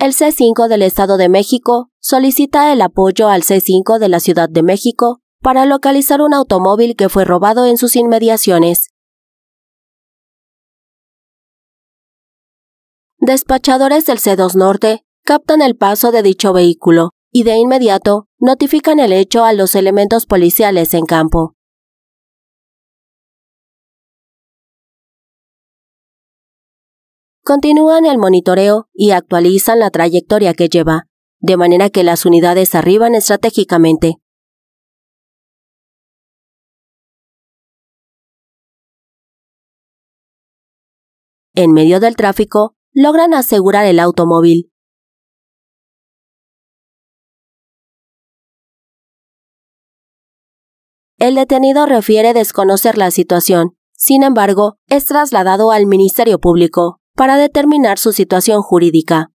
El C5 del Estado de México solicita el apoyo al C5 de la Ciudad de México para localizar un automóvil que fue robado en sus inmediaciones. Despachadores del C2 Norte captan el paso de dicho vehículo y de inmediato notifican el hecho a los elementos policiales en campo. continúan el monitoreo y actualizan la trayectoria que lleva, de manera que las unidades arriban estratégicamente. En medio del tráfico, logran asegurar el automóvil. El detenido refiere desconocer la situación, sin embargo, es trasladado al Ministerio Público para determinar su situación jurídica.